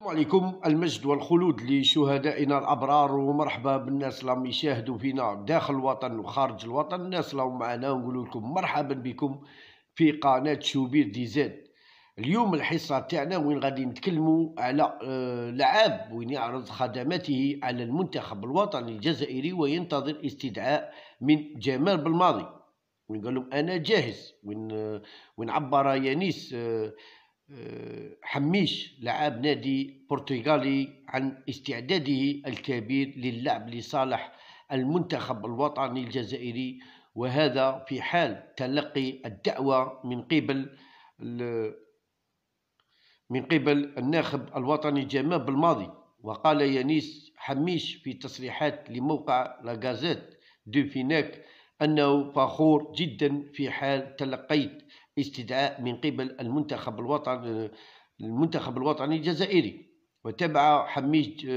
السلام عليكم المجد والخلود لشهدائنا الابرار ومرحبا بالناس اللي راهم يشاهدوا فينا داخل الوطن وخارج الوطن الناس اللي راهم معنا ونقول لكم مرحبا بكم في قناه شوبير دي زاد اليوم الحصه تاعنا وين غادي نتكلموا على آه، لعاب وين يعرض خدماته على المنتخب الوطني الجزائري وينتظر استدعاء من جمال بالماضي وين قال لهم انا جاهز وين آه، وين عبر يانيس آه، حميش لعاب نادي برتغالي عن استعداده الكبير للعب لصالح المنتخب الوطني الجزائري وهذا في حال تلقي الدعوة من قبل من قبل الناخب الوطني جمال بالماضي وقال يانيس حميش في تصريحات لموقع لاغازيت دو فيناك أنه فخور جدا في حال تلقيت استدعاء من قبل المنتخب الوطني المنتخب الوطني الجزائري وتبع حميد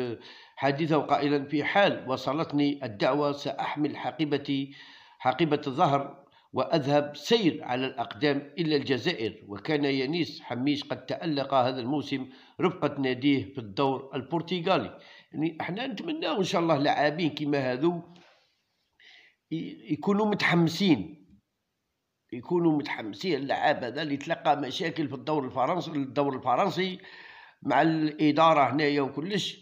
حديثه قائلا في حال وصلتني الدعوة سأحمل حقيبتي حقيبة الظهر وأذهب سير على الأقدام إلى الجزائر وكان يانيس حميد قد تألق هذا الموسم رفقة ناديه في الدور البرتغالي يعني احنا نتمناو إن شاء الله لاعبين كما هذو يكونوا متحمسين يكونوا متحمسين اللعاب هذا اللي تلقى مشاكل في الدور الفرنسي الدور الفرنسي مع الاداره هنايا وكلش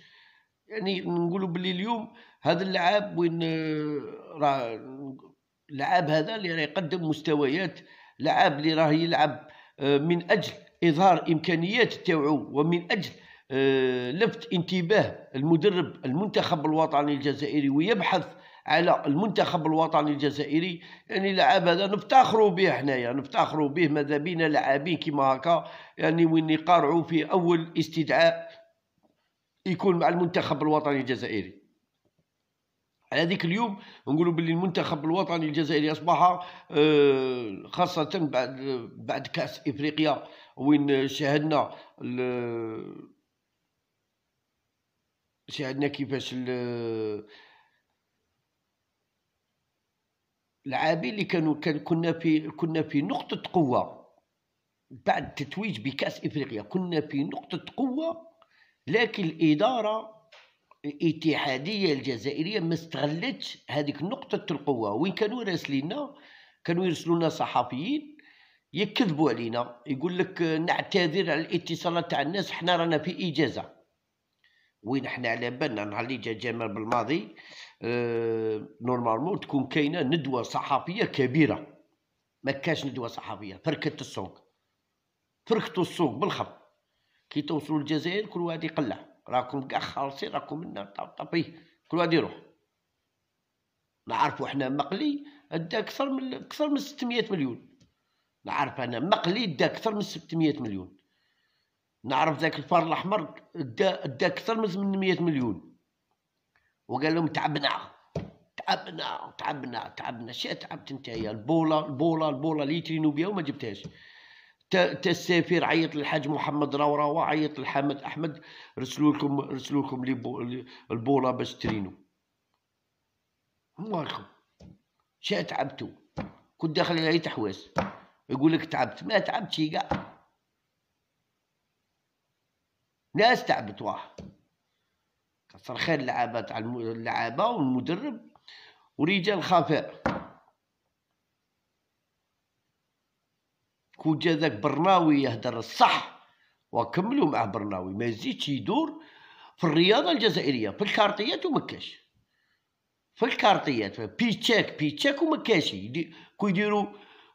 يعني نقولوا باللي اليوم هذا اللعاب وين آه، راه اللعاب هذا اللي راه يقدم مستويات لعاب اللي راه يلعب آه، من اجل اظهار امكانيات تاعو ومن اجل آه، لفت انتباه المدرب المنتخب الوطني الجزائري ويبحث على المنتخب الوطني الجزائري يعني لعاب هذا نفتخروا به حنايا نفتخروا به ماذا بينا لاعبين كيما هكا يعني وين يقارعوا في اول استدعاء يكون مع المنتخب الوطني الجزائري على ذيك اليوم نقولوا باللي المنتخب الوطني الجزائري اصبح آه، خاصه بعد بعد كاس افريقيا وين شاهدنا شاهدنا كيفاش العابي اللي كانوا كان كنا في كنا في نقطة قوة بعد تتويج بكأس إفريقيا كنا في نقطة قوة لكن الإدارة الاتحادية الجزائرية ما استغلتش هذيك نقطة القوة وين كانوا راسلينا كانوا يرسلونا صحفيين يكذبوا علينا يقول لك نعتذر على الاتصالات تاع الناس حنا رانا في إجازة وين حنا على بالنا نهار اللي جا جمال بالماضي آه، نورمالمون تكون كاينه ندوه صحفيه كبيره ما كاش ندوه صحفيه فركت السوق فركتوا السوق بالخط كي توصلوا للجزائر كل واحد يقلع راكم كاع خالصين راكم منا طب طبي كل واحد يروح نعرفوا حنا مقلي ادى اكثر من اكثر من 600 مليون نعرف انا مقلي ادى اكثر من 600 مليون نعرف ذاك الفار الاحمر ادى ادى اكثر من 800 مليون وقال لهم تعبنا تعبنا تعبنا تعبنا شي تعبت انت يا البوله البوله البوله اللي ترينو بها وما جبتهاش تا السفير عيط للحاج محمد راوراوا عيط للحمد احمد رسلوا لكم رسلوا لكم البوله باش ترينو مالكم شي تعبتوا كنت داخل على تحواس يقول لك تعبت ما تعبتش كاع ناس تعبت واحد كثر خير اللعابه تاع اللعابه والمدرب ورجال خفاء كون جا ذاك برناوي يهدر الصح وكملوا مع برناوي ما يزيدش يدور في الرياضه الجزائريه في الكارطيات ومكاش في الكارطيات بيتشاك بيتشاك ومكاشي يدي كو يديروا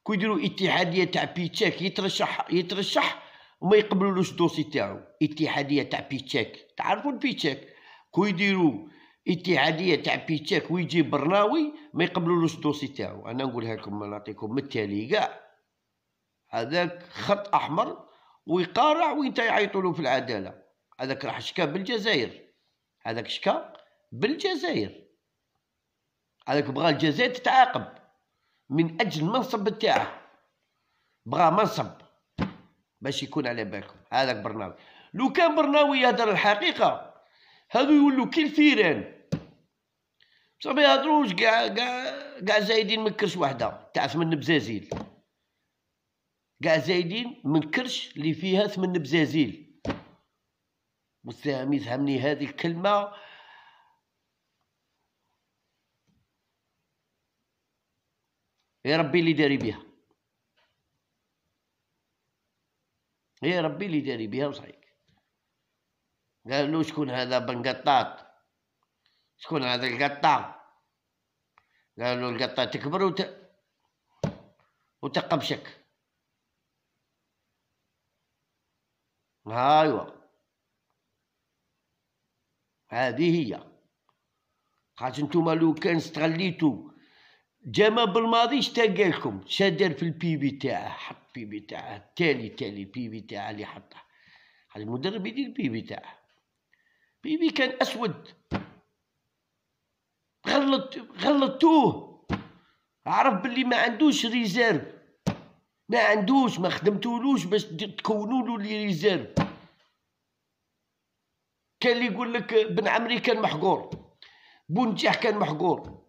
كو يديروا اتحاديه تاع بيتشاك يترشح يترشح وما يقبلولوش الدوسي تاعو اتحاديه تاع بيتشاك تعرفوا البيتشاك كو يديروا اتحاديه تاع بيتاك ويجي برناوي ما يقبلولوش الدوسي تاعو انا نقولها لكم نعطيكم التالي كاع هذاك خط احمر ويقارع وانت يعيطولو في العداله هذاك راح شكا بالجزائر هذاك شكا بالجزائر هذاك بغى الجزائر تتعاقب من اجل المنصب تاعه بغى منصب باش يكون على بالكم هذاك برناوي لو كان برناوي يهدر الحقيقه هادو يولوا كي الفيران بصح ما يهضروش كاع كاع كاع زايدين من كرش وحده تاع ثمن بزازيل كاع زايدين من كرش اللي فيها ثمن بزازيل والسلام يفهمني هذه الكلمه يا ربي اللي داري بها يا ربي اللي داري بها وصحيح قالوا شكون هذا بن قطاط شكون هذا القطا قالوا القطا تكبر وت... وتقبشك هايوا هذه هي خاطش نتوما لو كان استغليتو ما بالماضي شتا قالكم شا في البيبي تاعه حط البيبي تاعه التالي تالي البيبي تاعه اللي حطه هذا المدرب يدير البيبي تاعه بيبي كان اسود غلط غلطتوه عرف باللي ما عندوش ريزيرف ما عندوش ما خدمتولوش باش تكونوا له لي ريزيرف كان لي يقول لك بن عمري كان محقور بونجاح كان محقور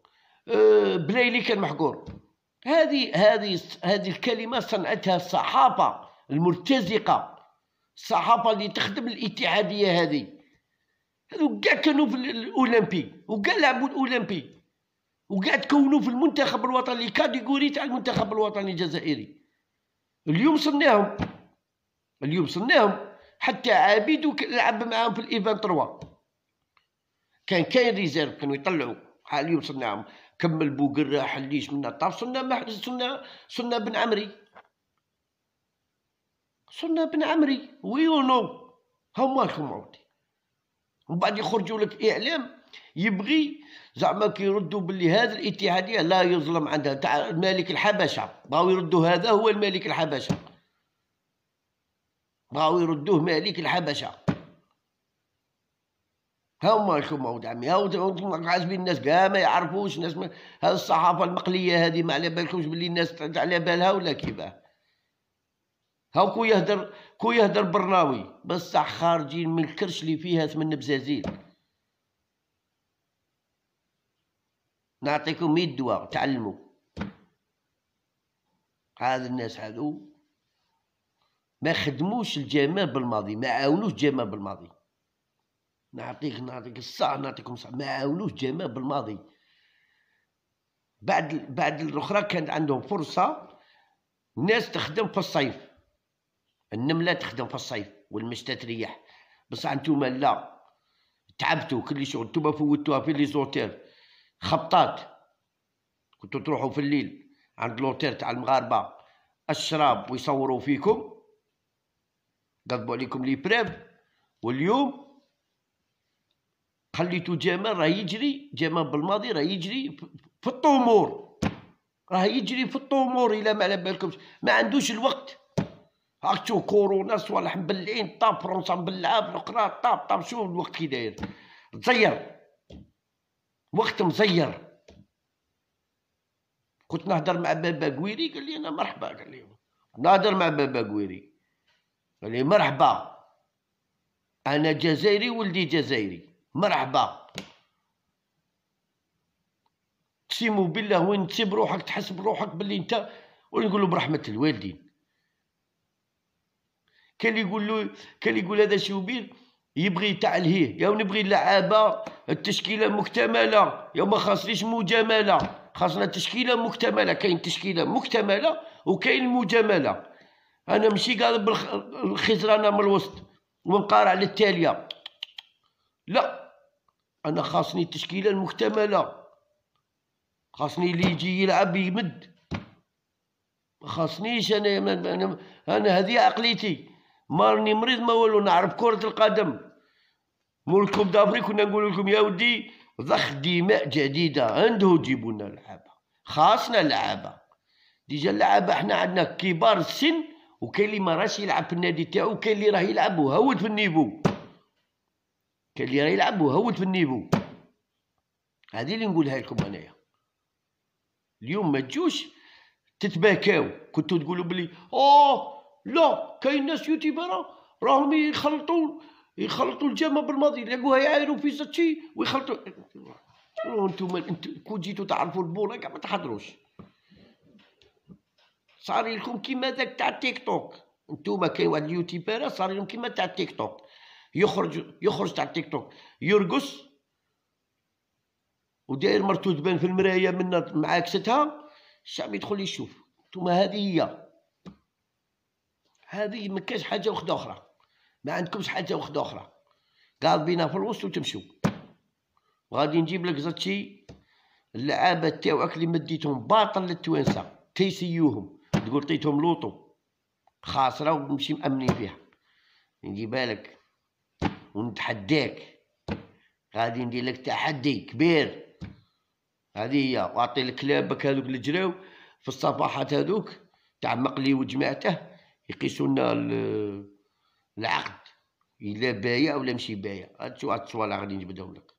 آه، بلايلي كان محقور هذه هذه هذه الكلمه صنعتها الصحافه المرتزقه الصحافه اللي تخدم الاتحاديه هذه هذو كاع كانوا في الاولمبي وكاع لعبوا الاولمبي وكاع تكونوا في المنتخب الوطني كاتيجوري تاع المنتخب الوطني الجزائري اليوم صناهم اليوم صناهم حتى عابد لعب معاهم في الايفان 3 كان كاين ريزيرف كانوا يطلعوا اليوم صناهم كمل راح حليش من الطرف صرنا ما صرنا صرنا بن عمري صرنا بن عمري وي نو هما الخمعوتي ومن بعد يخرجوا لك اعلام يبغي زعما كيردوا باللي هذا الاتحاديه لا يظلم عندها تاع مالك الحبشه بغاو يردوا هذا هو الملك الحبشه بغاو يردوه مالك الحبشه ها هما لكم عود عمي هما عازبين الناس كاع ما يعرفوش الناس ما... هاد الصحافه المقليه هذه ما على بالكمش باللي الناس على بالها ولا كيفاه هاو كو يهدر كو يهدر برناوي بصح خارجين من الكرش اللي فيها ثمن بزازيل نعطيكم 100 دواء تعلموا هاد الناس هادو ما خدموش الجامع بالماضي ما عاونوش الجماعة بالماضي نعطيك نعطيك الصح نعطيكم صح ما عاونوش الجماعة بالماضي بعد بعد الاخرى كانت عندهم فرصه الناس تخدم في الصيف النمله تخدم في الصيف والمشتة تريح بصح انتوما لا تعبتوا كل شغل انتوما فوتوها في لي زوتير خبطات كنتو تروحوا في الليل عند لوتير تاع المغاربه الشراب ويصوروا فيكم قضبوا عليكم لي بريف واليوم خليتو جمال راه يجري جمال بالماضي راه يجري في الطمور راه يجري في الطمور الى ما على بالكمش ما عندوش الوقت هاك تشوف كورونا صوالح مبلعين طاب فرنسا مبلعه بالقرا طاب طاب شوف الوقت كي داير تزير وقت مزير كنت نهضر مع بابا قويري قال لي انا مرحبا قال لي نهضر مع بابا قويري قال لي مرحبا انا جزائري ولدي جزائري مرحبا تسيمو بالله وين تسيب روحك تحس بروحك باللي انت ونقولو برحمه الوالدين كان يقول له كان يقول هذا شوبير يبغي تعلهيه يا نبغي اللعابه التشكيله مكتمله يا ما خاصليش مجامله خاصنا تشكيله مكتمله كاين تشكيله مكتمله وكاين مجامله انا ماشي قال بالخزرانه من الوسط ونقارع للتاليه لا انا خاصني التشكيله المكتمله خاصني اللي يجي يلعب يمد ما خاصنيش انا انا, أنا هذه عقليتي مارني مريض ما والو نعرف كرة القدم مولكم دافري كنا نقول لكم يا ودي ضخ دماء جديدة عنده جيبوا لنا لعابة خاصنا لعابة ديجا اللعابة حنا عندنا كبار السن وكاين اللي ما يلعب في النادي تاعو وكاين اللي راه يلعب وهود في النيفو كاين اللي راه يلعب وهود في النيفو هذه اللي نقولها لكم انايا اليوم ما تجوش تتباكاو كنتو تقولوا بلي اوه لا كاين ناس يوتيوبرا راهم يخلطوا يخلطوا الجامة بالماضي يلقوها يعايروا في ساتشي ويخلطوا انتم كون جيتو تعرفوا البوله كاع ما تحضروش صار لكم كيما داك تاع التيك توك انتم كاين واحد اليوتيوبر صار لهم كيما تاع التيك توك يخرج يخرج تاع التيك توك يرقص وداير مرتو تبان في المرايه من معاكستها الشعب يدخل يشوف انتم هذه هي هذه ما كاش حاجه وحده اخرى ما عندكمش حاجه وحده اخرى قال بينا في الوسط وتمشوا وغادي نجيب لك زاتشي اللعابه تاعك اللي مديتهم باطل للتوانسه تيسيوهم تقول عطيتهم لوطو خاسره ونمشي مامنين فيها ندي بالك ونتحداك غادي ندير لك تحدي كبير هذه هي واعطي لكلابك هذوك اللي جراو في الصفحات هذوك تاع مقلي وجماعته يقيسوا لنا العقد الا بايع ولا ماشي بايع هاد الصوالح غادي نجبدهم لك